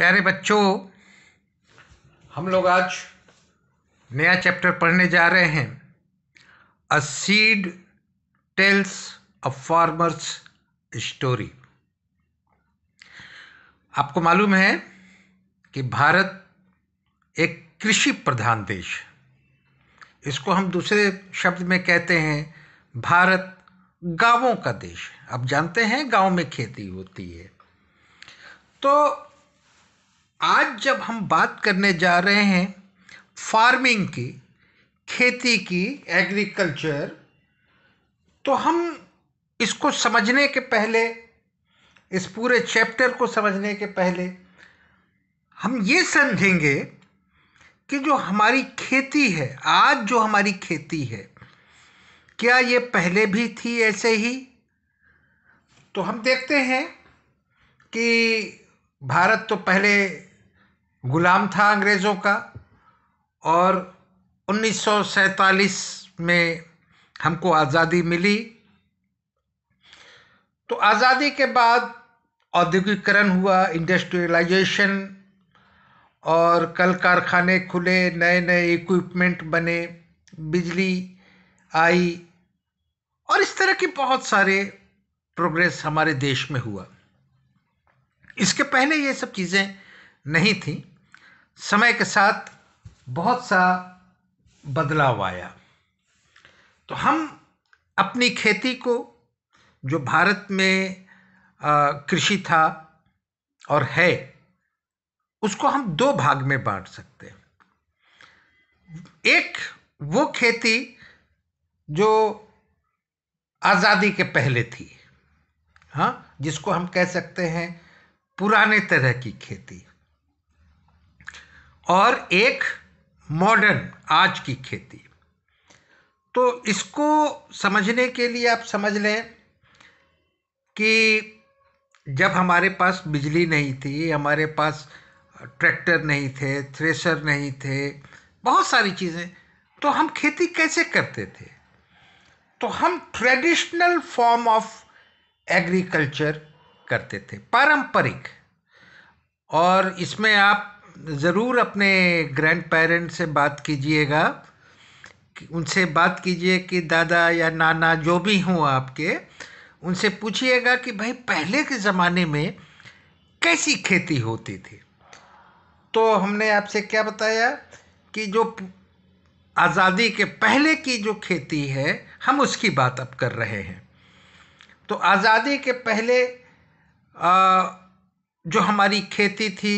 प्यारे बच्चों हम लोग आज नया चैप्टर पढ़ने जा रहे हैं a seed tells a farmer's story आपको मालूम है कि भारत एक कृषि प्रधान देश है इसको हम दूसरे शब्द में कहते हैं भारत गांवों का देश आप जानते हैं गांव में खेती होती है तो आज जब हम बात करने जा रहे हैं फार्मिंग की खेती की एग्रीकल्चर तो हम इसको समझने के पहले इस पूरे चैप्टर को समझने के पहले हम ये समझेंगे कि जो हमारी खेती है आज जो हमारी खेती है क्या ये पहले भी थी ऐसे ही तो हम देखते हैं कि भारत तो पहले गुलाम था अंग्रेज़ों का और 1947 में हमको आज़ादी मिली तो आज़ादी के बाद औद्योगिकरण हुआ इंडस्ट्रियलाइजेशन और कल कारखाने खुले नए नए इक्विपमेंट बने बिजली आई और इस तरह की बहुत सारे प्रोग्रेस हमारे देश में हुआ इसके पहले ये सब चीज़ें नहीं थी समय के साथ बहुत सा बदलाव आया तो हम अपनी खेती को जो भारत में कृषि था और है उसको हम दो भाग में बांट सकते हैं एक वो खेती जो आज़ादी के पहले थी हाँ जिसको हम कह सकते हैं पुराने तरह की खेती और एक मॉडर्न आज की खेती तो इसको समझने के लिए आप समझ लें कि जब हमारे पास बिजली नहीं थी हमारे पास ट्रैक्टर नहीं थे थ्रेसर नहीं थे बहुत सारी चीज़ें तो हम खेती कैसे करते थे तो हम ट्रेडिशनल फॉर्म ऑफ एग्रीकल्चर करते थे पारंपरिक और इसमें आप ज़रूर अपने ग्रैंड पेरेंट्स से बात कीजिएगा उनसे बात कीजिए कि दादा या नाना जो भी हों आपके उनसे पूछिएगा कि भाई पहले के ज़माने में कैसी खेती होती थी तो हमने आपसे क्या बताया कि जो आज़ादी के पहले की जो खेती है हम उसकी बात अब कर रहे हैं तो आज़ादी के पहले आ, जो हमारी खेती थी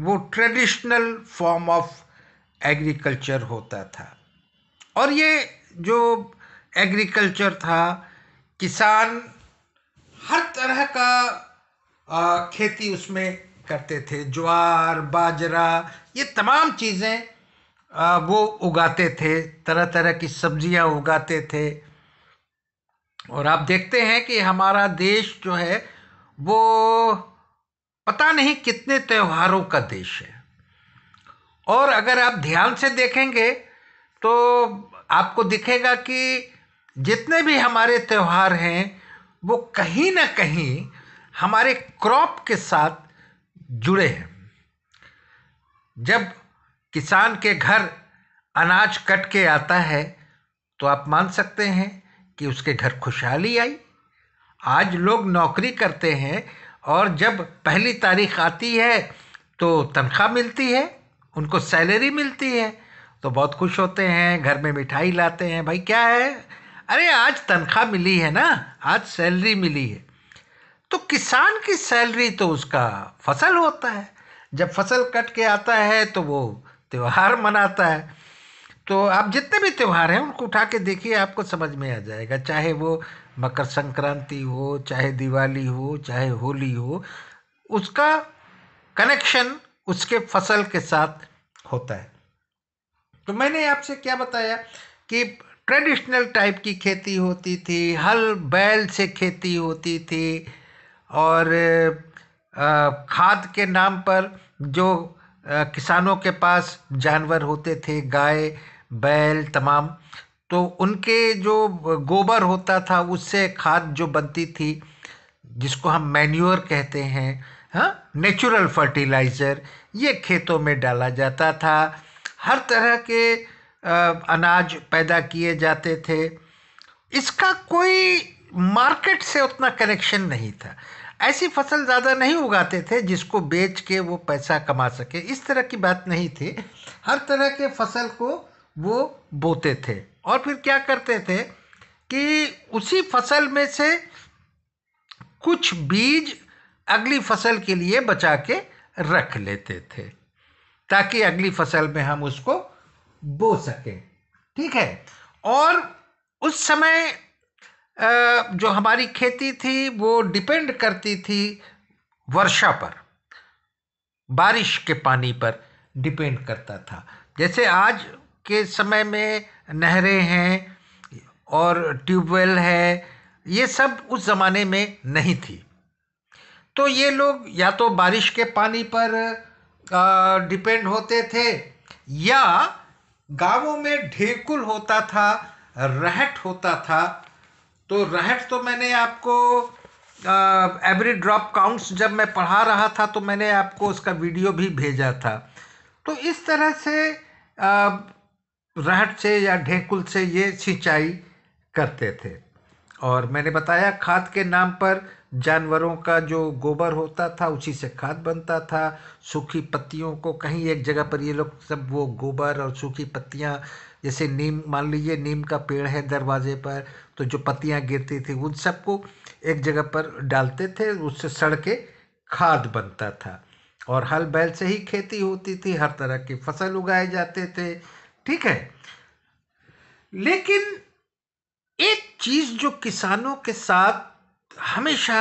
वो ट्रेडिशनल फॉर्म ऑफ एग्रीकल्चर होता था और ये जो एग्रीकल्चर था किसान हर तरह का आ, खेती उसमें करते थे ज्वार बाजरा ये तमाम चीज़ें वो उगाते थे तरह तरह की सब्जियां उगाते थे और आप देखते हैं कि हमारा देश जो है वो पता नहीं कितने त्योहारों का देश है और अगर आप ध्यान से देखेंगे तो आपको दिखेगा कि जितने भी हमारे त्यौहार हैं वो कहीं ना कहीं हमारे क्रॉप के साथ जुड़े हैं जब किसान के घर अनाज कट के आता है तो आप मान सकते हैं कि उसके घर खुशहाली आई आज लोग नौकरी करते हैं और जब पहली तारीख आती है तो तनख्वाह मिलती है उनको सैलरी मिलती है तो बहुत खुश होते हैं घर में मिठाई लाते हैं भाई क्या है अरे आज तनख्वाह मिली है ना आज सैलरी मिली है तो किसान की सैलरी तो उसका फसल होता है जब फसल कट के आता है तो वो त्यौहार मनाता है तो आप जितने भी त्यौहार हैं उनको उठा के देखिए आपको समझ में आ जाएगा चाहे वो मकर संक्रांति हो चाहे दिवाली हो चाहे होली हो उसका कनेक्शन उसके फसल के साथ होता है तो मैंने आपसे क्या बताया कि ट्रेडिशनल टाइप की खेती होती थी हल बैल से खेती होती थी और खाद के नाम पर जो किसानों के पास जानवर होते थे गाय बैल तमाम तो उनके जो गोबर होता था उससे खाद जो बनती थी जिसको हम मैन्यूर कहते हैं हाँ नेचुरल फर्टिलाइज़र ये खेतों में डाला जाता था हर तरह के अनाज पैदा किए जाते थे इसका कोई मार्केट से उतना कनेक्शन नहीं था ऐसी फसल ज़्यादा नहीं उगाते थे जिसको बेच के वो पैसा कमा सके इस तरह की बात नहीं थी हर तरह के फसल को वो बोते थे और फिर क्या करते थे कि उसी फसल में से कुछ बीज अगली फसल के लिए बचा के रख लेते थे ताकि अगली फसल में हम उसको बो सकें ठीक है और उस समय जो हमारी खेती थी वो डिपेंड करती थी वर्षा पर बारिश के पानी पर डिपेंड करता था जैसे आज के समय में नहरें हैं और ट्यूबवेल है ये सब उस ज़माने में नहीं थी तो ये लोग या तो बारिश के पानी पर डिपेंड होते थे या गांवों में ढेकुल होता था रहट होता था तो रहट तो मैंने आपको एवरी ड्रॉप काउंट्स जब मैं पढ़ा रहा था तो मैंने आपको उसका वीडियो भी भेजा था तो इस तरह से आ, रहट से या ढेंकुल से ये सिंचाई करते थे और मैंने बताया खाद के नाम पर जानवरों का जो गोबर होता था उसी से खाद बनता था सूखी पत्तियों को कहीं एक जगह पर ये लोग सब वो गोबर और सूखी पत्तियाँ जैसे नीम मान लीजिए नीम का पेड़ है दरवाजे पर तो जो पत्तियाँ गिरती थी उन सबको एक जगह पर डालते थे उससे सड़ के खाद बनता था और हल बैल से ही खेती होती थी हर तरह की फसल उगाए जाते थे ठीक है लेकिन एक चीज जो किसानों के साथ हमेशा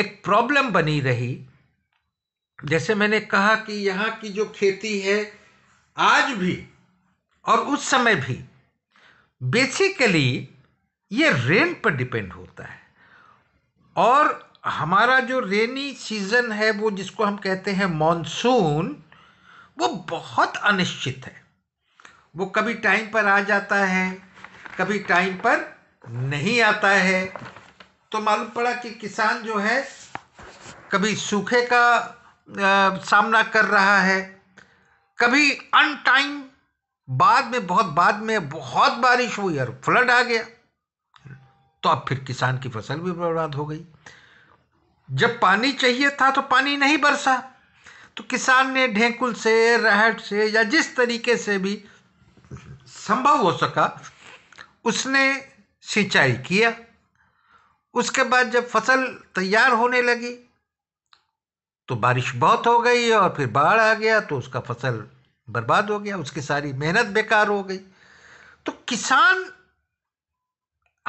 एक प्रॉब्लम बनी रही जैसे मैंने कहा कि यहाँ की जो खेती है आज भी और उस समय भी बेसिकली ये रेन पर डिपेंड होता है और हमारा जो रेनी सीज़न है वो जिसको हम कहते हैं मॉनसून वो बहुत अनिश्चित है वो कभी टाइम पर आ जाता है कभी टाइम पर नहीं आता है तो मालूम पड़ा कि किसान जो है कभी सूखे का आ, सामना कर रहा है कभी अन टाइम बाद में बहुत बाद में बहुत बारिश हुई और फ्लड आ गया तो अब फिर किसान की फसल भी बर्बाद हो गई जब पानी चाहिए था तो पानी नहीं बरसा तो किसान ने ढेंकुल से रहट से या जिस तरीके से भी संभव हो सका उसने सिंचाई किया उसके बाद जब फसल तैयार होने लगी तो बारिश बहुत हो गई और फिर बाढ़ आ गया तो उसका फसल बर्बाद हो गया उसकी सारी मेहनत बेकार हो गई तो किसान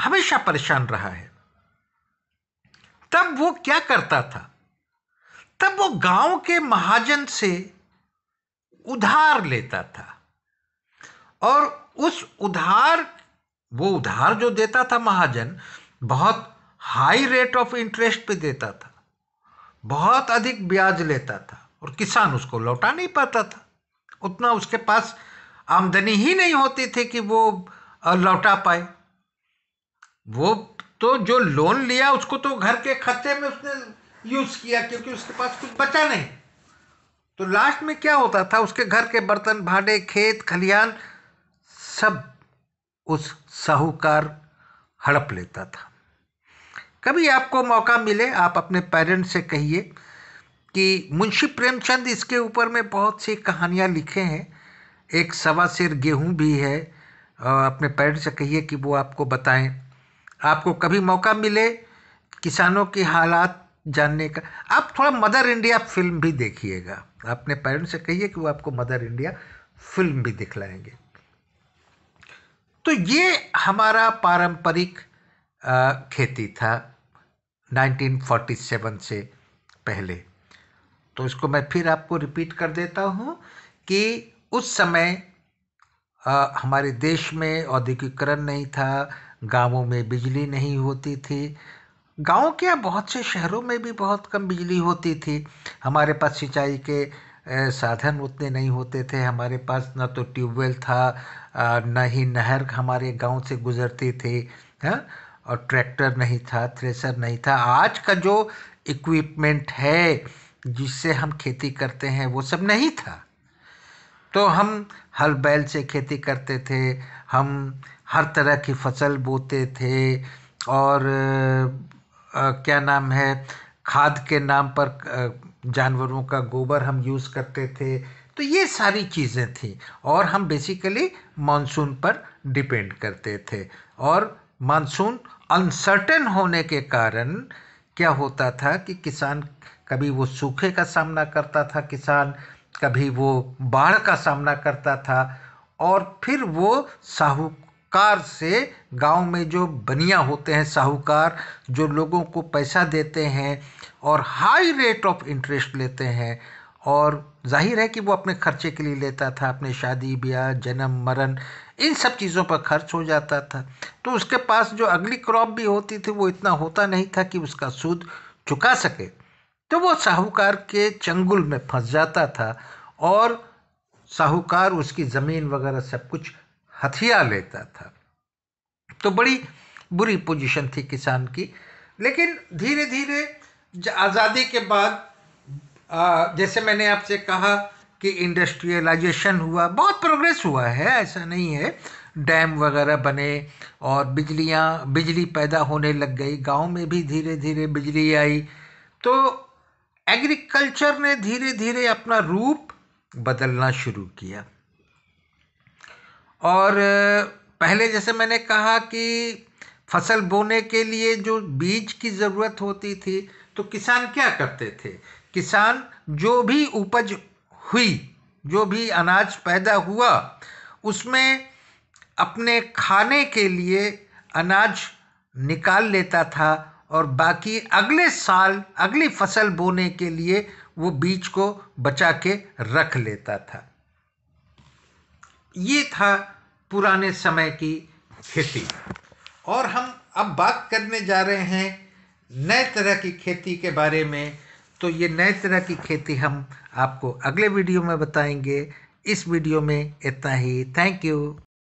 हमेशा परेशान रहा है तब वो क्या करता था तब वो गांव के महाजन से उधार लेता था और उस उधार वो उधार जो देता था महाजन बहुत हाई रेट ऑफ इंटरेस्ट पे देता था बहुत अधिक ब्याज लेता था और किसान उसको लौटा नहीं पाता था उतना उसके पास आमदनी ही नहीं होती थी कि वो लौटा पाए वो तो जो लोन लिया उसको तो घर के खर्चे में उसने यूज़ किया क्योंकि उसके पास कुछ बचा नहीं तो लास्ट में क्या होता था उसके घर के बर्तन भाडे खेत खलिहान सब उस साहूकार हड़प लेता था कभी आपको मौका मिले आप अपने पेरेंट्स से कहिए कि मुंशी प्रेमचंद इसके ऊपर में बहुत सी कहानियाँ लिखे हैं एक सवा सिर गेहूँ भी है अपने पेरेंट्स से कहिए कि वो आपको बताएं आपको कभी मौका मिले किसानों की हालात जानने का आप थोड़ा मदर इंडिया फिल्म भी देखिएगा अपने पेरेंट्स से कहिए कि वो आपको मदर इंडिया फिल्म भी दिखलाएंगे तो ये हमारा पारंपरिक खेती था 1947 से पहले तो इसको मैं फिर आपको रिपीट कर देता हूँ कि उस समय हमारे देश में औद्योगिकरण नहीं था गांवों में बिजली नहीं होती थी गाँव के बहुत से शहरों में भी बहुत कम बिजली होती थी हमारे पास सिंचाई के साधन उतने नहीं होते थे हमारे पास ना तो ट्यूबवेल था ही नहर हमारे गांव से गुजरती थी हाँ और ट्रैक्टर नहीं था थ्रेसर नहीं था आज का जो इक्विपमेंट है जिससे हम खेती करते हैं वो सब नहीं था तो हम हल बैल से खेती करते थे हम हर तरह की फसल बोते थे और आ, क्या नाम है खाद के नाम पर जानवरों का गोबर हम यूज़ करते थे तो ये सारी चीज़ें थी और हम बेसिकली मानसून पर डिपेंड करते थे और मानसून अनसर्टेन होने के कारण क्या होता था कि किसान कभी वो सूखे का सामना करता था किसान कभी वो बाढ़ का सामना करता था और फिर वो साहूकार से गांव में जो बनिया होते हैं साहूकार जो लोगों को पैसा देते हैं और हाई रेट ऑफ इंटरेस्ट लेते हैं और जाहिर है कि वो अपने खर्चे के लिए लेता था अपने शादी ब्याह जन्म मरण इन सब चीज़ों पर खर्च हो जाता था तो उसके पास जो अगली क्रॉप भी होती थी वो इतना होता नहीं था कि उसका सूद चुका सके तो वो साहूकार के चंगुल में फंस जाता था और साहूकार उसकी ज़मीन वगैरह सब कुछ हथिया लेता था तो बड़ी बुरी पोजीशन थी किसान की लेकिन धीरे धीरे आज़ादी के बाद जैसे मैंने आपसे कहा कि इंडस्ट्रियलाइजेशन हुआ बहुत प्रोग्रेस हुआ है ऐसा नहीं है डैम वगैरह बने और बिजलियाँ बिजली पैदा होने लग गई गांव में भी धीरे धीरे बिजली आई तो एग्रीकल्चर ने धीरे धीरे अपना रूप बदलना शुरू किया और पहले जैसे मैंने कहा कि फसल बोने के लिए जो बीज की ज़रूरत होती थी तो किसान क्या करते थे किसान जो भी उपज हुई जो भी अनाज पैदा हुआ उसमें अपने खाने के लिए अनाज निकाल लेता था और बाकी अगले साल अगली फसल बोने के लिए वो बीज को बचा के रख लेता था ये था पुराने समय की खेती और हम अब बात करने जा रहे हैं नए तरह की खेती के बारे में तो ये नए तरह की खेती हम आपको अगले वीडियो में बताएंगे इस वीडियो में इतना ही थैंक यू